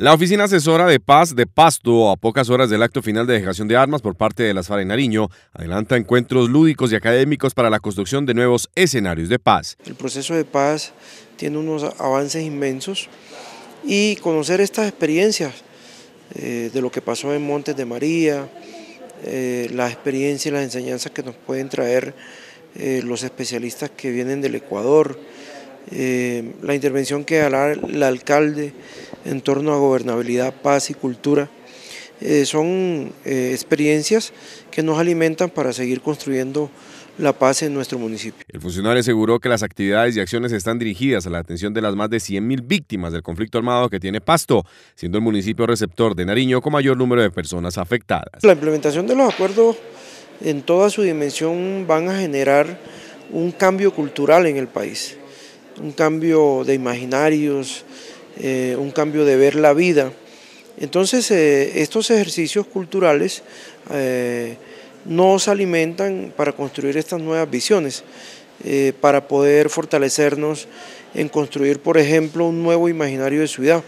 La Oficina Asesora de Paz de Pasto, a pocas horas del acto final de dejación de armas por parte de las FARC Nariño, adelanta encuentros lúdicos y académicos para la construcción de nuevos escenarios de paz. El proceso de paz tiene unos avances inmensos y conocer estas experiencias eh, de lo que pasó en Montes de María, eh, la las experiencias y las enseñanzas que nos pueden traer eh, los especialistas que vienen del Ecuador, eh, la intervención que hará el alcalde en torno a gobernabilidad, paz y cultura. Eh, son eh, experiencias que nos alimentan para seguir construyendo la paz en nuestro municipio. El funcionario aseguró que las actividades y acciones están dirigidas a la atención de las más de 100.000 víctimas del conflicto armado que tiene Pasto, siendo el municipio receptor de Nariño con mayor número de personas afectadas. La implementación de los acuerdos en toda su dimensión van a generar un cambio cultural en el país un cambio de imaginarios, eh, un cambio de ver la vida. Entonces, eh, estos ejercicios culturales eh, nos alimentan para construir estas nuevas visiones, para poder fortalecernos en construir, por ejemplo, un nuevo imaginario de ciudad.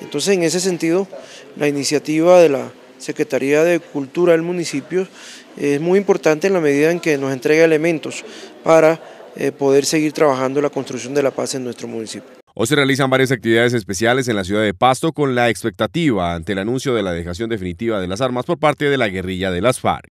Entonces, en ese sentido, la iniciativa de la Secretaría de Cultura del municipio es muy importante en la medida en que nos entrega elementos para eh, poder seguir trabajando la construcción de la paz en nuestro municipio. Hoy se realizan varias actividades especiales en la ciudad de Pasto con la expectativa ante el anuncio de la dejación definitiva de las armas por parte de la guerrilla de las FARC.